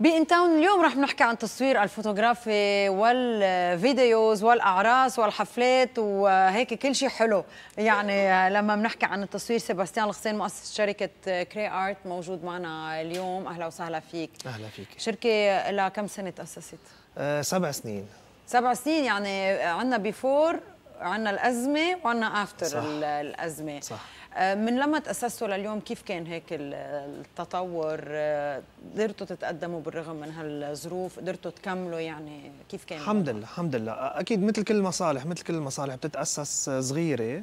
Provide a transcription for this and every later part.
بإن تاون اليوم رح نحكي عن تصوير الفوتوغرافي والفيديوز والأعراس والحفلات وهيك كل شيء حلو يعني لما بنحكي عن التصوير سيباستيان الخسين مؤسس شركة كري أرت موجود معنا اليوم أهلا وسهلا فيك أهلا فيك شركة لها كم سنة تأسست؟ أه سبع سنين سبع سنين يعني عندنا بيفور عندنا الأزمة وعندنا آفتر صح. الأزمة صح آه، من لما تأسستوا لليوم كيف كان هيك التطور آه، قدرتوا تتقدموا بالرغم من هالظروف قدرتوا تكملوا يعني كيف كان الحمد لله الحمد لله أكيد مثل كل المصالح مثل كل المصالح بتتأسس آه، صغيرة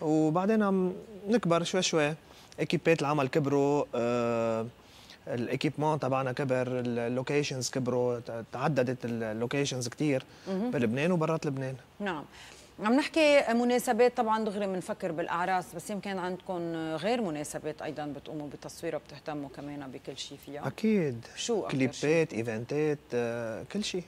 وبعدين عم نكبر شوي شوي اكيبات العمل كبروا الاكيبمون الايكيبمون تبعنا كبر اللوكيشنز كبروا تعددت اللوكيشنز كثير بلبنان وبرات لبنان نعم عم نحكي مناسبات طبعا دغري بنفكر بالاعراس بس يمكن عندكم غير مناسبات ايضا بتقوموا بتصويرها بتهتموا كمان بكل شيء فيها اكيد شو كليبات ايفنتات آه، كل شيء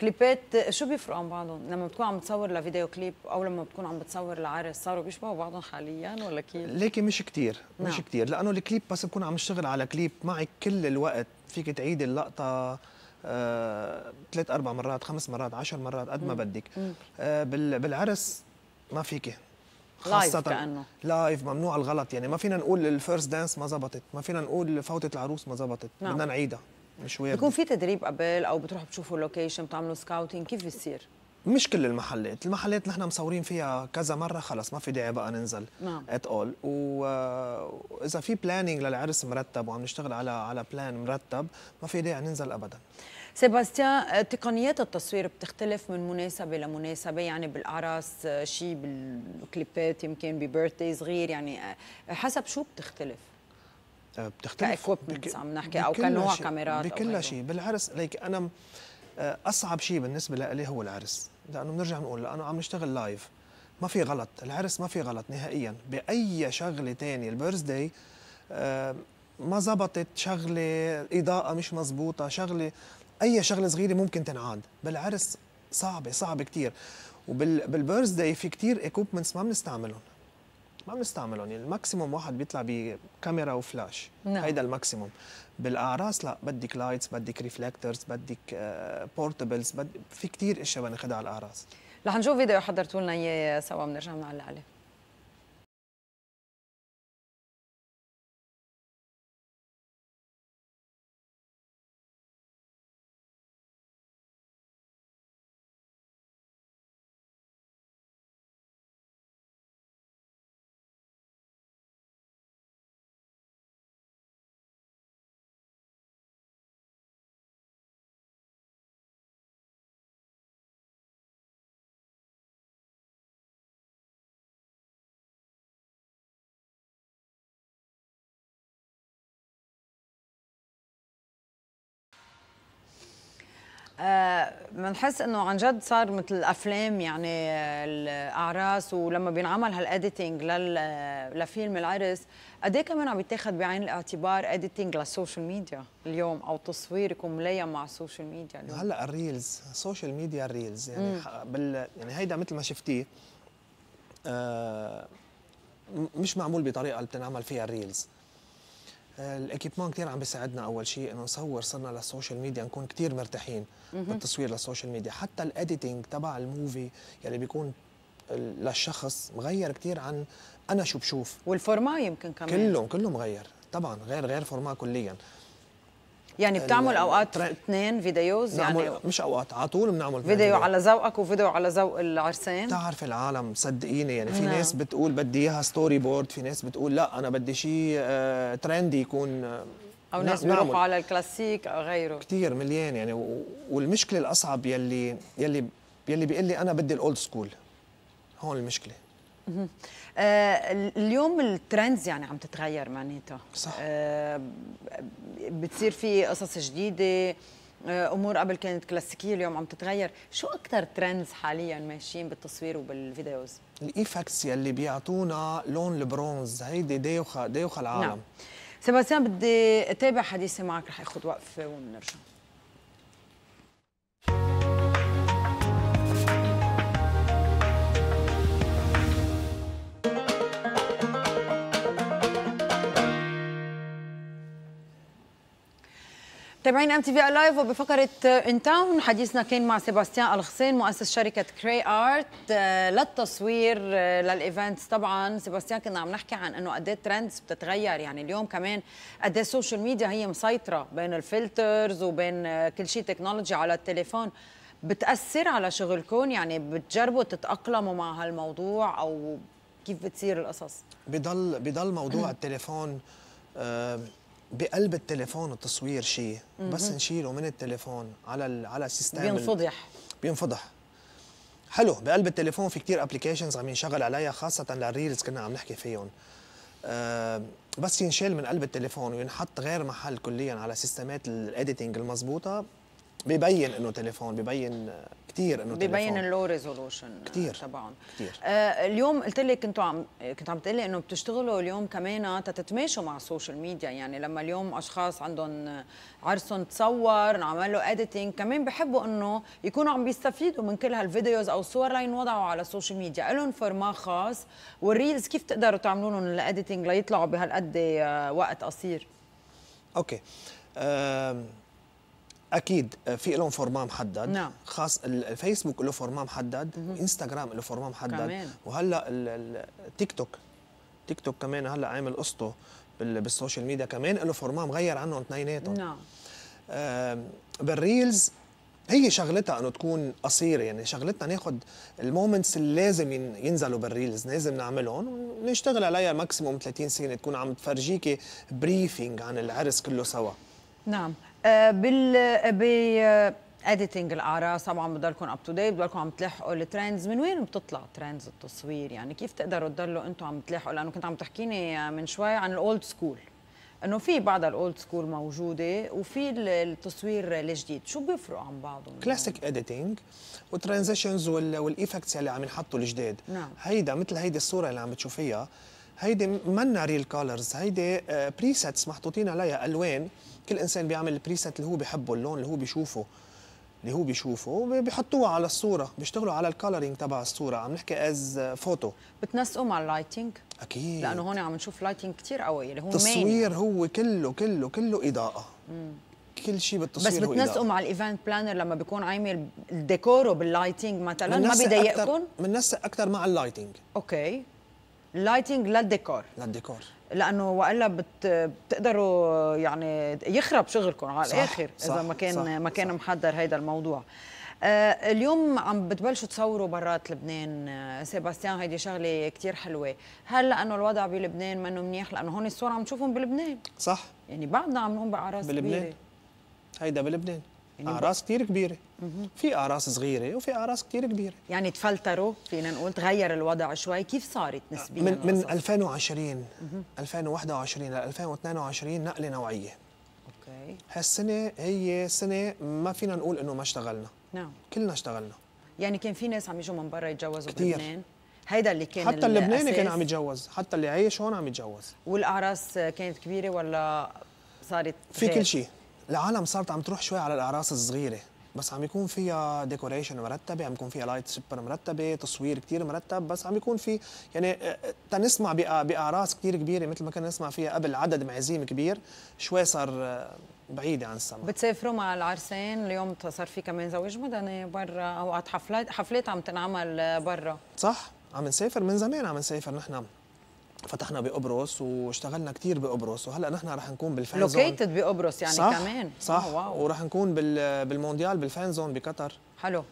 كليبات آه، شو بيفرقوا عن بعضهم لما بتكون عم بتصور لفيديو كليب او لما بتكون عم بتصور لعرس صاروا بيشبهوا بعضهم حاليا ولا كيف لكن مش كثير نعم. مش كثير لانه الكليب بس بكون عم اشتغل على كليب معك كل الوقت فيك تعيد اللقطه ثلاث آه، اربع مرات خمس مرات عشر مرات قد ما بدك آه، بالعرس ما فيك خاصة كأنه. لايف ممنوع الغلط يعني ما فينا نقول الفيرست دانس ما زبطت ما فينا نقول فوتة العروس ما زبطت نعم. بدنا نعيدها مش وارد بيكون في تدريب قبل او بتروحوا بتشوفوا اللوكيشن بتعملوا سكاوتين كيف بيصير مش كل المحلات المحلات نحن مصورين فيها كذا مره خلص ما في داعي بقى ننزل ات اول واذا في بلانينج للعرس مرتب وعم نشتغل على على بلان مرتب ما في داعي ننزل ابدا سيباستيان تقنيات التصوير بتختلف من مناسبه لمناسبه يعني بالاعراس شيء بالكليبات يمكن ببيرثدي صغير يعني حسب شو بتختلف أه، بتختلف كاكوبمنتس عم نحكي او كنوع كاميرات بكل شيء بالعرس ليك انا آه، اصعب شيء بالنسبه لي هو العرس لانه بنرجع بنقول لانه عم نشتغل لايف ما في غلط العرس ما في غلط نهائيا باي شغله ثانيه البيرث داي آه، ما زبطت شغله اضاءه مش مزبوطه شغله اي شغله صغيره ممكن تنعاد بالعرس صعبه صعبه كثير وبالبيرث داي في كثير ايكوبمنتس ما بنستعملهم ما بنستعملهم يعني الماكسيموم واحد بيطلع بكاميرا وفلاش نعم. هيدا الماكسيموم بالاعراس لا بدك لايتس بدك ريفلكترز بدك بورتبلز آه، بد... في كثير اشياء بناخذها على الاعراس رح نشوف فيديو حضرتوا لنا اياه سوا بنرجع بنعلق عليه بنحس آه، انه عن جد صار مثل الافلام يعني آه، الاعراس ولما بينعمل هالاديتنج آه، لفيلم العرس قد ايه كمان عم يتاخذ بعين الاعتبار اديتنج للسوشيال ميديا اليوم او تصوير يكون ملين مع السوشيال ميديا اليوم هلا الريلز السوشيال ميديا الريلز يعني بال يعني هيدا مثل ما شفتيه آه مش معمول بطريقه اللي بتنعمل فيها الريلز الاكيبمون كثير عم بيساعدنا اول شيء انه نصور صرنا للسوشيال ميديا نكون كثير مرتاحين بالتصوير للسوشيال ميديا حتى الاديتنج تبع الموفي يلي بيكون للشخص مغير كثير عن انا شو بشوف والفورما يمكن كمان كله كله مغير طبعا غير غير فورما كليا يعني بتعمل اوقات اثنين فيديوز يعني مش اوقات على طول بنعمل فيديو, فيديو على ذوقك وفيديو على ذوق العرسان بتعرف العالم صدقيني يعني في نعم. ناس بتقول بدي اياها ستوري بورد في ناس بتقول لا انا بدي شيء ترندي آه، يكون آه، او ناس بيروحوا على الكلاسيك او غيره كثير مليان يعني والمشكله الاصعب يلي يلي يلي بيقول لي انا بدي الاولد سكول هون المشكله آه، اليوم الترندز يعني عم تتغير معناتها صح آه، بتصير في قصص جديده آه، امور قبل كانت كلاسيكيه اليوم عم تتغير شو اكثر ترندز حاليا ماشيين بالتصوير وبالفيديوز الايفكتس يلي بيعطونا لون البرونز هيدي ديوخه ديوخه العالم نعم. سباستيان بدي اتابع حديثي معك رح اخذ وقفه ونرجع متابعين ام تي في لايف وبفقره ان تاون حديثنا كان مع سيباستيان الخصين مؤسس شركه كري ارت آه، للتصوير آه، للايفنتس طبعا سيباستيان كنا عم نحكي عن انه قد ايه ترندز بتتغير يعني اليوم كمان قد ايه السوشيال ميديا هي مسيطره بين الفلترز وبين آه، كل شيء تكنولوجي على التليفون بتاثر على شغلكم يعني بتجربوا تتاقلموا مع هالموضوع او كيف بتصير القصص بضل بضل موضوع التليفون آه بقلب التليفون التصوير شيء بس نشيله من التليفون على على السيستم بينفضح بينفضح حلو بقلب التليفون في كثير ابلكيشنز عم ينشغل عليها خاصه للريلز كنا عم نحكي فيهم أه بس ينشال من قلب التليفون وينحط غير محل كليا على سيستمات الايديتنج المضبوطه ببين انه تليفون ببين كثير انه تليفون ببين اللو ريزولوشن آه، كثير تبعهم كثير آه اليوم قلت لي كنتوا عم كنت عم تقول لي انه بتشتغلوا اليوم كمان تتماشوا مع السوشيال ميديا يعني لما اليوم اشخاص عندهم عرسهم تصور له اديتنج كمان بحبوا انه يكونوا عم بيستفيدوا من كل هالفيديوز او الصور لينوضعوا على السوشيال ميديا لهم فورما خاص والريلز كيف تقدروا تعملوا لهم الاديتنج ليطلعوا بهالقد آه، وقت قصير اوكي أه اكيد آه، في لهم فورما محدد نعم. خاص الفيسبوك له فورما محدد انستغرام له فورما محدد كمان. وهلا التيك توك تيك توك كمان هلا عامل قصته بالسوشيال ميديا كمان له فورما مغير عنهم اثنيناتهم نعم بالريلز هي شغلتها انه تكون قصيره يعني شغلتنا ناخذ المومنتس اللي لازم ينزلوا بالريلز لازم نعملهم ونشتغل عليها ماكسيموم 30 سنه تكون عم تفرجيكي بريفينج عن العرس كله سوا نعم آه، بال ب اديتنج الاعراس طبعا بضلكم اب تو ديت بضلكم عم تلاحقوا الترندز من وين بتطلع ترندز التصوير يعني كيف تقدروا تضلوا انتم عم تلاحقوا لانه كنت عم تحكيني من شوي عن الاولد سكول انه في بعض الاولد سكول موجوده وفي التصوير الجديد شو بيفرقوا عن بعضهم كلاسيك اديتنج والترانزيشنز والايفكتس اللي عم ينحطوا الجداد نعم هيدا مثل هيدي الصوره اللي عم بتشوفيها هيدي منا ريل كولرز هيدي بريسيتس آه، محطوطين عليها الوان كل انسان بيعمل البريسيت اللي هو بحبه اللون اللي هو بيشوفه اللي هو بيشوفه بيحطوها على الصوره بيشتغلوا على الكالرينج تبع الصوره عم نحكي از فوتو بتنسقوا مع اللايتنج اكيد لانه هون عم نشوف لايتنج كثير قوي اللي هو التصوير هو كله كله كله اضاءه مم. كل شيء بالتصوير بس بتنسقوا مع الايفنت بلانر لما بيكون عامل ديكوره باللايتنج مثلا ما بيضايقكم بننسق اكثر مع اللايتنج اوكي لايتنج للديكور للديكور لانه والا بت... بتقدروا يعني يخرب شغلكم على الاخر اذا ما كان ما كان محضر هذا الموضوع آه، اليوم عم بتبلشوا تصوروا برات لبنان آه، سيباستيان هيدي شغله كثير حلوه هل لانه الوضع بلبنان منه منيح لانه هون الصور عم تشوفهم بلبنان صح يعني بعدنا عم نقوم باعراس بلبنان هيدا بلبنان يعني اعراس كثير كبيره في اعراس صغيره وفي اعراس كثير كبيره يعني تفلتروا فينا نقول تغير الوضع شوي كيف صارت نسبيا من من 2020 2021 ل 2022 نقله نوعيه اوكي هالسنه هي سنه ما فينا نقول انه ما اشتغلنا نعم كلنا اشتغلنا يعني كان في ناس عم يجوا من برا يتجوزوا بلبنان هيدا اللي كان حتى اللبناني كان عم يتجوز حتى اللي عايش هون عم يتجوز والاعراس كانت كبيره ولا صارت في كل شيء العالم صارت عم تروح شوي على الاعراس الصغيره بس عم يكون فيها ديكوريشن مرتبه عم يكون فيها لايت سوبر مرتبه تصوير كثير مرتب بس عم يكون في يعني آه، آه، تنسمع باعراس كثير كبيره مثل ما كنا نسمع فيها قبل عدد معزيم كبير شوي صار آه، بعيدة عن السما بتسافروا مع العرسان اليوم صار في كمان زواج مدني برا اوقات حفلات حفلات عم تنعمل برا صح عم نسافر من زمان عم نسافر نحن فتحنا بقبرص واشتغلنا كثير بقبرص وهلا نحن رح نكون بالفان زون لوكيتد بقبرص يعني صح كمان آه، صح واو. ورح نكون بالمونديال بالفان زون بقطر حلو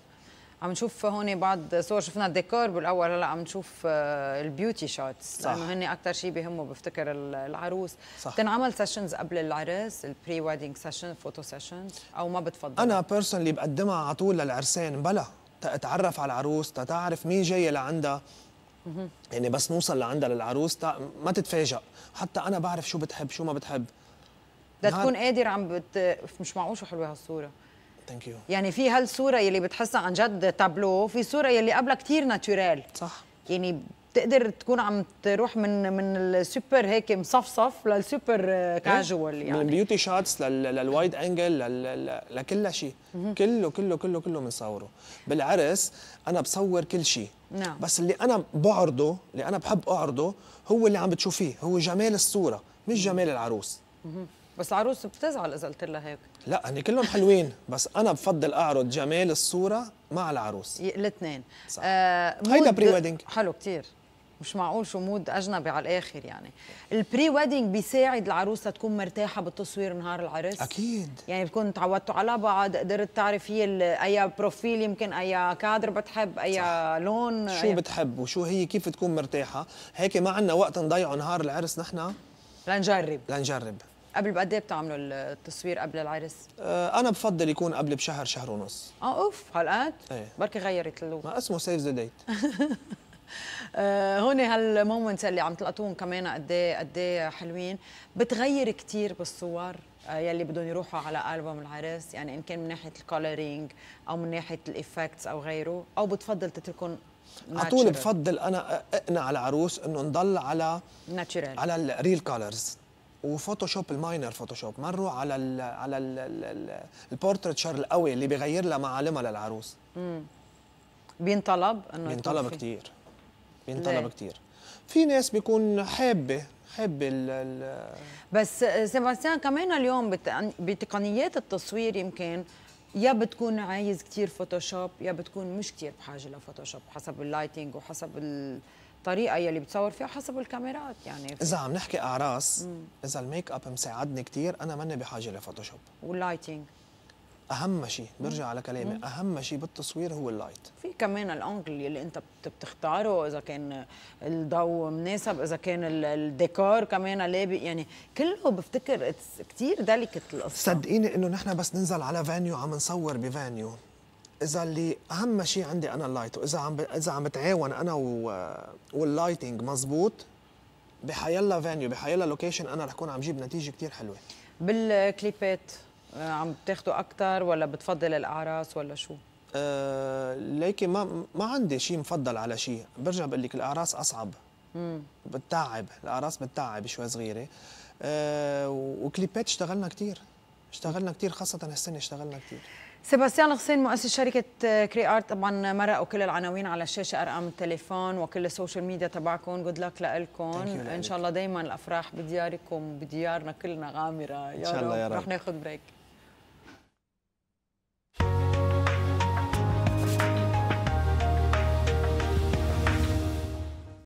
عم نشوف هون بعض صور شفنا الديكور بالاول هلا عم نشوف آه، البيوتي شوتس لانه هن اكثر شيء بهمه بفتكر العروس صح بتنعمل سيشنز قبل العرس البري ويدنج سيشن فوتو سيشنز او ما بتفضل انا بيرسونلي بقدمها على طول للعرسان بلا تتعرف على العروس تتعرف مين جايه لعندها يعني بس نوصل لعندها للعروس تا ما تتفاجئ حتى انا بعرف شو بتحب شو ما بتحب بدها تكون قادر عم بت... مش معقول شو حلوه هالصوره ثانك يو يعني في هالصوره يلي بتحسها عن جد تابلو في صوره يلي قبلها كثير ناتشورال صح يعني تقدر تكون عم تروح من من السوبر هيك مصفصف للسوبر إيه؟ كاجوال يعني من البيوتي شوتس للوايد انجل لكل شيء كله كله كله كله بنصوره بالعرس انا بصور كل شيء نعم بس اللي انا بعرضه اللي انا بحب اعرضه هو اللي عم بتشوفيه هو جمال الصوره مش جمال العروس بس العروس بتزعل اذا قلت لها هيك لا هن كلهم حلوين بس انا بفضل اعرض جمال الصوره مع العروس الاثنين آه هيدا بري ويدنج حلو كثير مش معقول شو مود اجنبي على الاخر يعني البري ويدنج بيساعد العروسه تكون مرتاحه بالتصوير نهار العرس اكيد يعني بتكون تعودتوا على بعض قدرت تعرف هي اي بروفيل يمكن اي كادر بتحب اي صح. لون شو أي... بتحب وشو هي كيف تكون مرتاحه هيك ما عندنا وقت نضيعه نهار العرس نحن لنجرب لنجرب قبل بقد ايه بتعملوا التصوير قبل العرس؟ آه، انا بفضل يكون قبل بشهر شهر ونص اه اوف هالقد؟ ايه بركي غيرت اللوك ما اسمه سيف ذا ديت آه، هون هالمومنتس اللي عم تلقطوهم كمان قد إيه- قد إيه حلوين بتغير كثير بالصور آه، يلي بدهم يروحوا على البوم العرس يعني ان كان من ناحيه الكولرينج او من ناحيه الايفكتس او غيره او بتفضل تتركهم على طول بفضل انا اقنع العروس انه نضل على ناتشورال على الريل كولرز وفوتوشوب الماينر فوتوشوب مروا على الـ على البورتريتشر القوي اللي بيغير لها معالمها للعروس امم بينطلب انه بينطلب كثير بينطلب كثير في ناس بيكون حابه حب ال بس آه، سيباستيان كمان اليوم بتقنيات التصوير يمكن يا بتكون عايز كتير فوتوشوب يا بتكون مش كتير بحاجه لفوتوشوب حسب اللايتنج وحسب الطريقه يلي بتصور فيها حسب الكاميرات يعني اذا عم نحكي اعراس اذا الميك اب مساعدني كتير انا ماني بحاجه لفوتوشوب واللايتنج اهم شيء برجع على كلامي اهم شيء بالتصوير هو اللايت في كمان الانجل اللي انت بتختاره اذا كان الضوء مناسب اذا كان الديكور كمان لابق يعني كله بفتكر كثير دليكت القصه صدقيني انه نحن بس ننزل على فانيو عم نصور بفانيو اذا اللي اهم شيء عندي انا اللايت واذا عم ب... اذا عم بتعاون انا و... واللايتنج مزبوط بحيلا فانيو بحيلا لوكيشن انا رح اكون عم جيب نتيجه كثير حلوه بالكليبات آه، عم تاخذوا اكثر ولا بتفضل الاعراس ولا شو؟ أه لكن ما ما عندي شيء مفضل على شيء برجع بقول لك الاعراس اصعب امم بتتعب الاعراس بتتعب شوي صغيره أه وكليبات اشتغلنا كثير اشتغلنا كثير خاصه هالسنه اشتغلنا كثير سيباستيان غسين مؤسس شركة كري ارت طبعا مرقوا كل العناوين على الشاشة ارقام التليفون وكل السوشيال ميديا تبعكم جود لك لكم ان شاء الله دايما الافراح بدياركم بديارنا كلنا غامرة يا, إن شاء الله يا رب رح ناخذ بريك